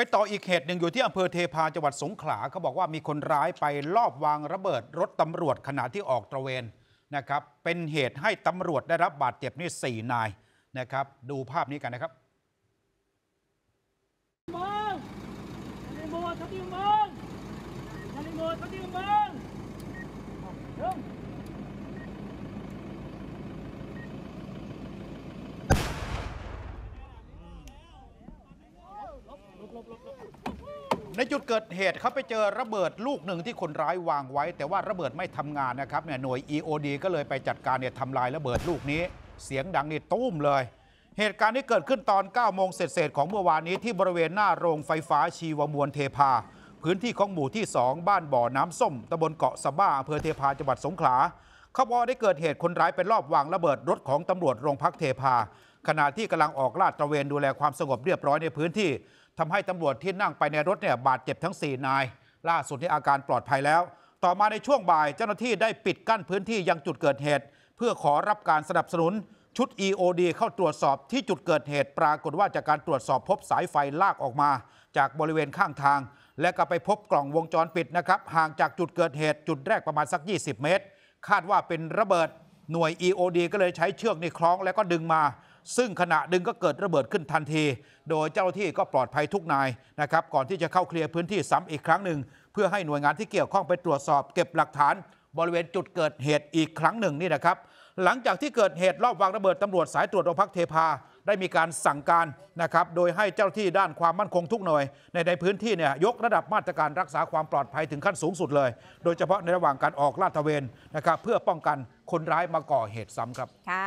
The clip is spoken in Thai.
ไปต่ออีกเหตุหนึ่งอยู่ที่อำเภอเทพาจังหวัดสงขลาเขาบอกว่ามีคนร้ายไปลอบวางระเบิดรถตำรวจขณะที่ออกตระเวนนะครับเป็นเหตุให้ตำรวจได้รับบาดเจ็บนี่สี่นายนะครับ ดูภาพนี้กันนะครับบงทะเลโทะเมบงทะเมทงในจุดเกิดเหตุเขาไปเจอระเบิดลูกหนึ่งที่คนร้ายวางไว้ แต่ว่าระเบิดไม่ทำงานนะครับเนี่ยหน่วย EOD ก็เลยไปจัดการเนี่ยทำลายระเบิดลูกนี้ เสียงดังนี่ตุ้มเลย เหตุการณ์นี้เกิดขึ้นตอน9โมงเศษของเมื่อวานนี้ที่บริเวณหน้าโรงไฟฟ้าชีวมวลเทพา พื้นที่ของหมู่ที่ 2 บ้านบ่อน้ำส้มตำบลเกาะสะบ้าอำเภอเทพาจังหวัดสงขลาเขาบอกได้เกิดเหตุคนร้ายเป็นรอบวางระเบิดรถของตำรวจโรงพักเทพา ขณะที่กำลังออกลาดตระเวนดูแลความสงบเรียบร้อยในพื้นที่ทำให้ตำรวจที่นั่งไปในรถเนี่ยบาดเจ็บทั้ง 4 นาย ล่าสุดที่อาการปลอดภัยแล้ว ต่อมาในช่วงบ่าย เจ้าหน้าที่ได้ปิดกั้นพื้นที่ยังจุดเกิดเหตุ เพื่อขอรับการสนับสนุน ชุด EOD เข้าตรวจสอบที่จุดเกิดเหตุปรากฏว่าจากการตรวจสอบพบสายไฟลากออกมา จากบริเวณข้างทาง และก็ไปพบกล่องวงจรปิดนะครับห่างจากจุดเกิดเหตุ จุดแรกประมาณสัก 20 เมตร คาดว่าเป็นระเบิด หน่วย EOD ก็เลยใช้เชือกนี่คล้องแล้วก็ดึงมาซึ่งขณะดึงก็เกิดระเบิดขึ้นทันที โดยเจ้าที่ก็ปลอดภัยทุกนายนะครับก่อนที่จะเข้าเคลียร์พื้นที่ซ้ำอีกครั้งหนึ่งเพื่อให้หน่วยงานที่เกี่ยวข้องไปตรวจสอบเก็บหลักฐานบริเวณจุดเกิดเหตุอีกครั้งหนึ่งนี่นะครับ หลังจากที่เกิดเหตุรอบวางระเบิดตำรวจสายตรวจโรงพักเทพาได้มีการสั่งการนะครับโดยให้เจ้าที่ด้านความมั่นคงทุกหน่วยในในพื้นที่เนี่ยยกระดับมาตรการรักษาความปลอดภัยถึงขั้นสูงสุดเลย โดยเฉพาะในระหว่างการออกลาดตระเวนนะครับเพื่อป้องกันคนร้ายมาก่อเหตุซ้ำครับค่ะ